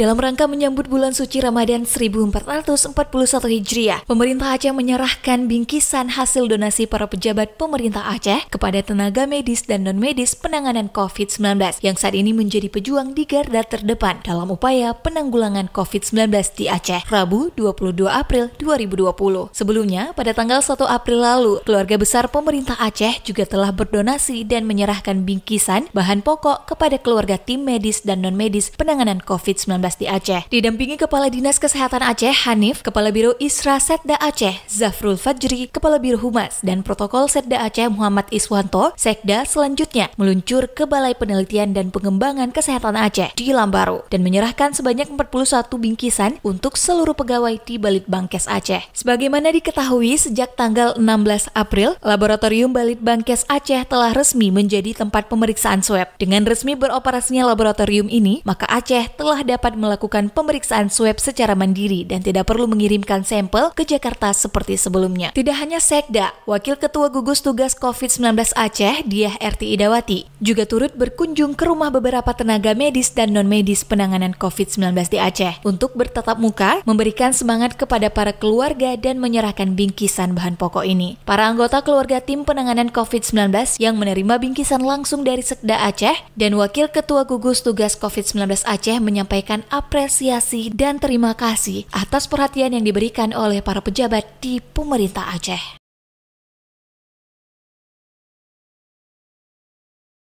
Dalam rangka menyambut bulan suci Ramadan 1441 Hijriah, pemerintah Aceh menyerahkan bingkisan hasil donasi para pejabat pemerintah Aceh kepada tenaga medis dan non-medis penanganan COVID-19 yang saat ini menjadi pejuang di garda terdepan dalam upaya penanggulangan COVID-19 di Aceh, Rabu 22 April 2020. Sebelumnya, pada tanggal 1 April lalu, keluarga besar pemerintah Aceh juga telah berdonasi dan menyerahkan bingkisan bahan pokok kepada keluarga tim medis dan non-medis penanganan COVID-19 di Aceh. Didampingi Kepala Dinas Kesehatan Aceh Hanif, Kepala Biro Isra Setda Aceh Zafrul Fajri, Kepala Biro Humas dan Protokol Setda Aceh Muhammad Iswanto, Sekda selanjutnya meluncur ke Balai Penelitian dan Pengembangan Kesehatan Aceh di Lambaru dan menyerahkan sebanyak 41 bingkisan untuk seluruh pegawai di Bangkes Aceh. Sebagaimana diketahui sejak tanggal 16 April, Laboratorium Bangkes Aceh telah resmi menjadi tempat pemeriksaan swab. Dengan resmi beroperasinya laboratorium ini, maka Aceh telah dapat melakukan pemeriksaan swab secara mandiri dan tidak perlu mengirimkan sampel ke Jakarta seperti sebelumnya. Tidak hanya Sekda, Wakil Ketua Gugus Tugas COVID-19 Aceh, Diah RT Idawati, juga turut berkunjung ke rumah beberapa tenaga medis dan non-medis penanganan COVID-19 di Aceh untuk bertatap muka, memberikan semangat kepada para keluarga dan menyerahkan bingkisan bahan pokok ini. Para anggota keluarga tim penanganan COVID-19 yang menerima bingkisan langsung dari Sekda Aceh dan Wakil Ketua Gugus Tugas COVID-19 Aceh menyampaikan apresiasi dan terima kasih atas perhatian yang diberikan oleh para pejabat di pemerintah Aceh.